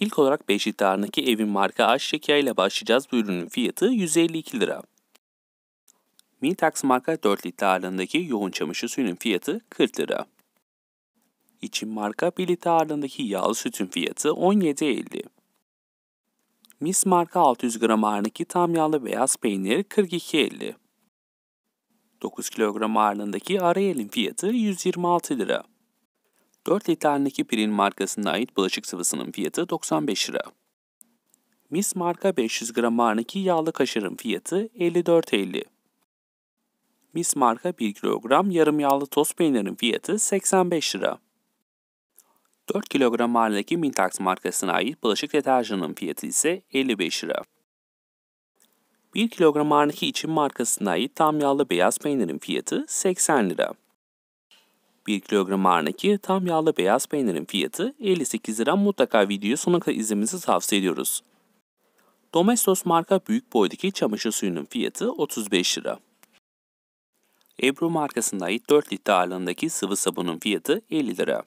İlk olarak Beşiktaş'taki evin marka Aş ile başlayacağız. Bu ürünün fiyatı 152 lira. Mintax marka 4 litre ağırlığındaki yoğun çamaşır suyunun fiyatı 40 lira. İçin marka 1 litre ağırlığındaki yağlı sütün fiyatı 17.50. Mis marka 600 gram ağırlığındaki tam yağlı beyaz peynir 42.50. 9 kilogram ağırlığındaki Ariel'in fiyatı 126 lira. 4 litrelik Pirin markasına ait bulaşık sıvısının fiyatı 95 lira. Mis marka 500 gram ağırlığındaki yağlı kaşarın fiyatı 54.50. Mis marka 1 kilogram yarım yağlı toz peynirin fiyatı 85 lira. 4 kilogram ağırlığındaki Mintax markasına ait bulaşık deterjanın fiyatı ise 55 lira. 1 kilogram ağırlığındaki için markasına ait tam yağlı beyaz peynirin fiyatı 80 lira. 1 kilogram ağırındaki tam yağlı beyaz peynirin fiyatı 58 lira mutlaka videoyu sonuna kadar izlemenizi tavsiye ediyoruz. Domestos marka büyük boydaki çamaşır suyunun fiyatı 35 lira. Ebru markasına ait 4 litre ağırlığındaki sıvı sabunun fiyatı 50 lira.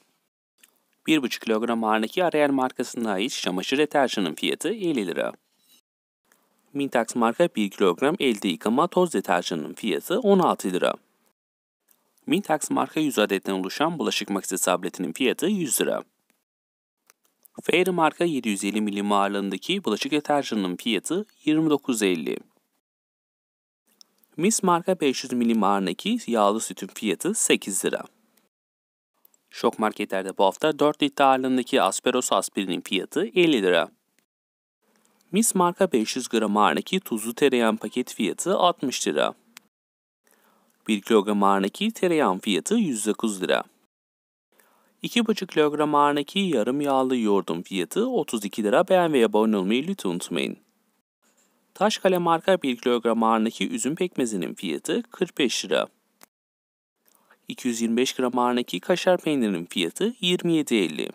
1,5 kilogram ağırlığındaki Ariel markasına ait çamaşır deterjanının fiyatı 50 lira. Mintax marka 1 kilogram elde yıkama toz deterjanının fiyatı 16 lira. Mintax marka 100 adetten oluşan bulaşık makinesi tabletinin fiyatı 100 lira. Fairy marka 750 milim ağırlığındaki bulaşık deterjanının fiyatı 29.50. Miss marka 500 milim ağırlığındaki yağlı sütün fiyatı 8 lira. Şok marketlerde bu hafta 4 litre ağırlığındaki Asperos aspirinin fiyatı 50 lira. Miss marka 500 gram ağırlığındaki tuzlu tereyağın paket fiyatı 60 lira. 1 kilogram ağırındaki tereyağın fiyatı 109 lira. 2,5 kilogram ağırındaki yarım yağlı yoğurdun fiyatı 32 lira. Beğen ve abone olmayı lütfen unutmayın. Taşkale marka 1 kilogram ağırındaki üzüm pekmezinin fiyatı 45 lira. 225 gram ağırındaki kaşar peynirinin fiyatı 27.50.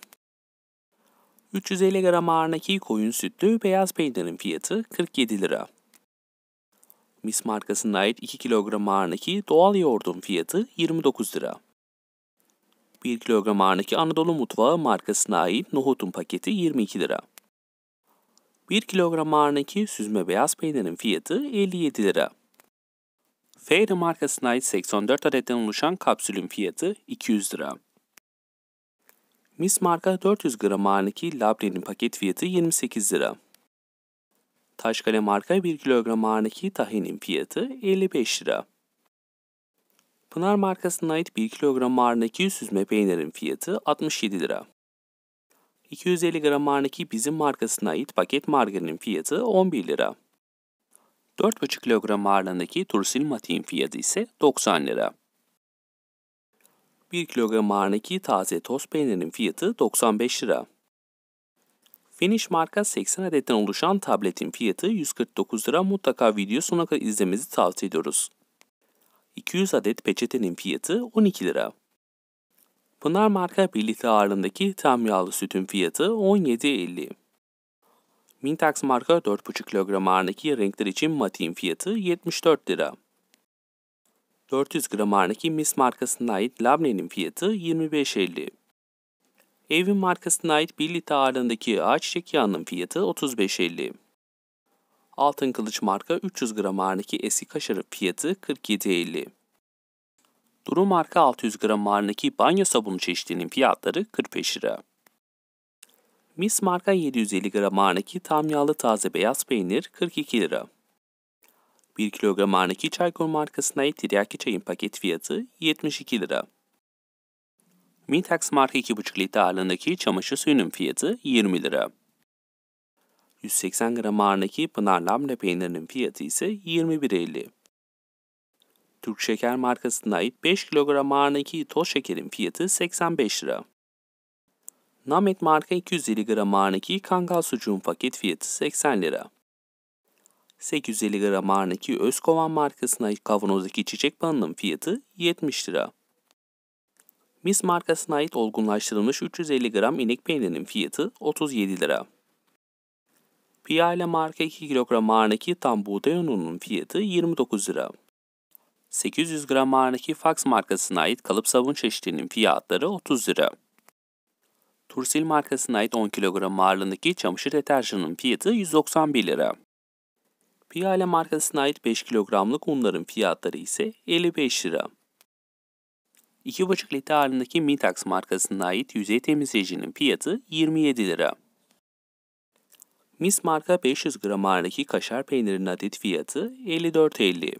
350 gram ağırındaki koyun sütlü beyaz peynirin fiyatı 47 lira. Mis markasına ait 2 kilogram ağırlığındaki doğal yoğurdun fiyatı 29 lira. 1 kilogram ağırlığındaki Anadolu Mutfağı markasına ait nohutun paketi 22 lira. 1 kilogram ağırlığındaki süzme beyaz peynirin fiyatı 57 lira. Feyre markasına ait 84 adetten oluşan kapsülün fiyatı 200 lira. Mis marka 400 gram ağırlığındaki labnenin paket fiyatı 28 lira. Taşkale marka 1 kilogram ağırlığındaki tahinin fiyatı 55 lira. Pınar markasına ait 1 kilogram ağırlığındaki süzme peynirin fiyatı 67 lira. 250 gram ağırlığındaki bizim markasına ait paket margarinin fiyatı 11 lira. 4,5 kilogram ağırlığındaki tursil matiğin fiyatı ise 90 lira. 1 kilogram ağırlığındaki taze toz peynirin fiyatı 95 lira. Finish marka 80 adetten oluşan tabletin fiyatı 149 lira mutlaka video sonuna kadar izlemenizi tavsiye ediyoruz. 200 adet peçetenin fiyatı 12 lira. Pınar marka 1 litre ağırlığındaki tam yağlı sütün fiyatı 17.50. Mintax marka 4,5 kilogram ağırlığındaki renkler için matiğin fiyatı 74 lira. 400 gram ağırlığındaki Miss markasına ait labnenin fiyatı 25.50. Evin markasına ait 1 litre ağırlığındaki ayçiçek yağının fiyatı 35.50. Altın Kılıç marka 300 gram ağırlığındaki eski kaşarı fiyatı 47.50. Duru marka 600 gram ağırlığındaki banyo sabunu çeşitinin fiyatları 45 lira. Mis marka 750 gram ağırlığındaki tam yağlı taze beyaz peynir 42 lira. 1 kilogram ağırlığındaki Çaykur markasına ait tiryaki çayın paket fiyatı 72 lira. Mintex marka 2,5 litre ağırlığındaki çamaşır suyunun fiyatı 20 lira. 180 gram ağırlığındaki Pınar Labne peynirinin fiyatı ise 21.50. Türk Şeker markasına ait 5 kilogram ağırlığındaki toz şekerin fiyatı 85 lira. Namet marka 250 gram ağırlığındaki kangal sucuğun paket fiyatı 80 lira. 850 gram ağırlığındaki Özkovan markasına ait kavanozdaki çiçek balının fiyatı 70 lira. Mis markasına ait olgunlaştırılmış 350 gram inek peynirinin fiyatı 37 lira. Piyale marka 2 kilogram ağırlığındaki tam buğday ununun fiyatı 29 lira. 800 gram ağırlığındaki Fax markasına ait kalıp sabun çeşitlerinin fiyatları 30 lira. Tursil markasına ait 10 kilogram ağırlığındaki çamaşır deterjanının fiyatı 191 lira. Piyale markasına ait 5 kilogramlık unların fiyatları ise 55 lira. 2,5 litre halindeki Mitax markasına ait yüzey temizleyicinin fiyatı 27 lira. Mis marka 500 gram ağırlığındaki kaşar peynirinin adet fiyatı 54.50.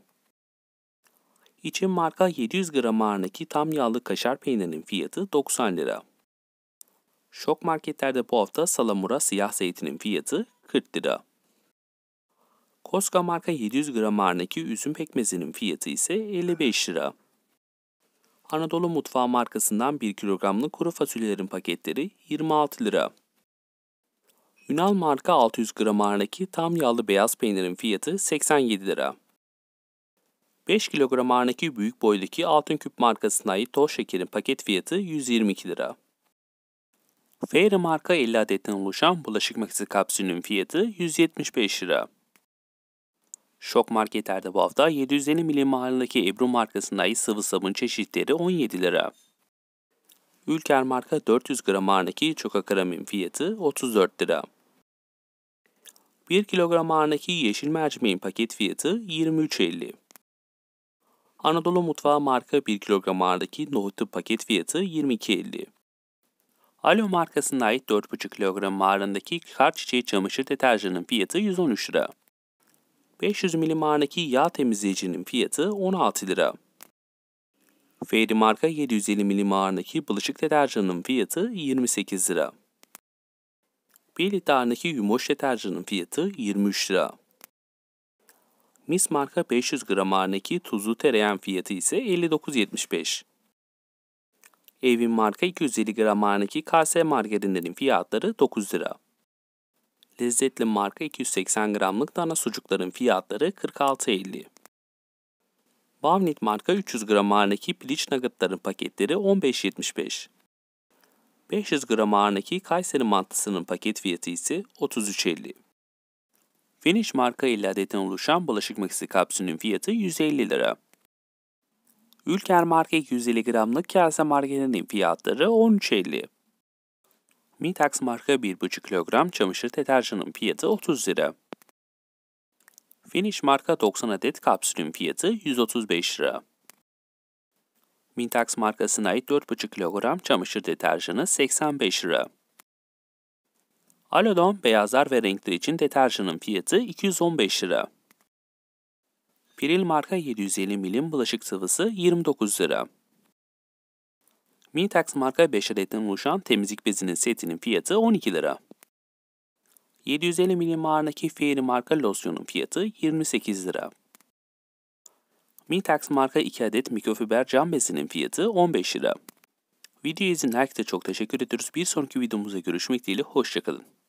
İçin marka 700 gram ağırlığındaki tam yağlı kaşar peynirinin fiyatı 90 lira. Şok marketlerde bu hafta salamura siyah zeytinin fiyatı 40 lira. Koska marka 700 gram ağırlığındaki üzüm pekmezinin fiyatı ise 55 lira. Anadolu Mutfağı markasından 1 kilogramlık kuru fasulyelerin paketleri 26 lira. Ünal marka 600 gram ağırlığındaki tam yağlı beyaz peynirin fiyatı 87 lira. 5 kilogram ağırlığındaki büyük boydaki Altın Küp markasına ait toz şekerin paket fiyatı 122 lira. Feyre marka 50 adetten oluşan bulaşık makinesi kapsülünün fiyatı 175 lira. Şok marketlerde bu hafta 750 milim halindeki Ebru markasına ait sıvı sabun çeşitleri 17 lira. Ülker marka 400 gram ağırındaki Çoka Krem'in fiyatı 34 lira. 1 kilogram ağırındaki yeşil mercimeğin paket fiyatı 23.50. Anadolu Mutfağı marka 1 kilogram ağırındaki nohutu paket fiyatı 22.50. Alo markasına ait 4,5 kilogram ağırlığındaki kar çiçeği çamaşır deterjanının fiyatı 113 lira. 500 milimarındaki yağ temizleyicinin fiyatı 16 lira. Fairy marka 750 milimarındaki bulaşık deterjanının fiyatı 28 lira. 1 litrelik yumuş deterjanın fiyatı 23 lira. Mis marka 500 gram ağırındaki tuzlu tereyağın fiyatı ise 59.75. Evin marka 250 gram ağırındaki kase margarinlerin fiyatları 9 lira lezzetli marka 280 gramlık dana sucukların fiyatları 46.50. Bavnit marka 300 gram ağırındaki piliç nuggetların paketleri 15.75. 500 gram ağırındaki Kayseri mantısının paket fiyatı ise 33.50. Finish marka 50 adetten oluşan bulaşık makinesi kapsülünün fiyatı 150 lira. Ülker marka 250 gramlık kase margarinin fiyatları 13.50. Mitax marka 1,5 kilogram çamaşır deterjanın fiyatı 30 lira. Finish marka 90 adet kapsülün fiyatı 135 lira. Mintax markasına ait 4,5 kilogram çamaşır deterjanı 85 lira. Alodon beyazlar ve renkler için deterjanın fiyatı 215 lira. Piril marka 750 milim bulaşık sıvısı 29 lira. Minitex marka 5 adetten oluşan temizlik bezinin setinin fiyatı 12 lira. 750 milim ağırındaki Fairy marka losyonun fiyatı 28 lira. Mintax marka 2 adet mikrofiber cam bezinin fiyatı 15 lira. Videoyu izleyen herkese çok teşekkür ediyoruz. Bir sonraki videomuzda görüşmek dileğiyle hoşçakalın.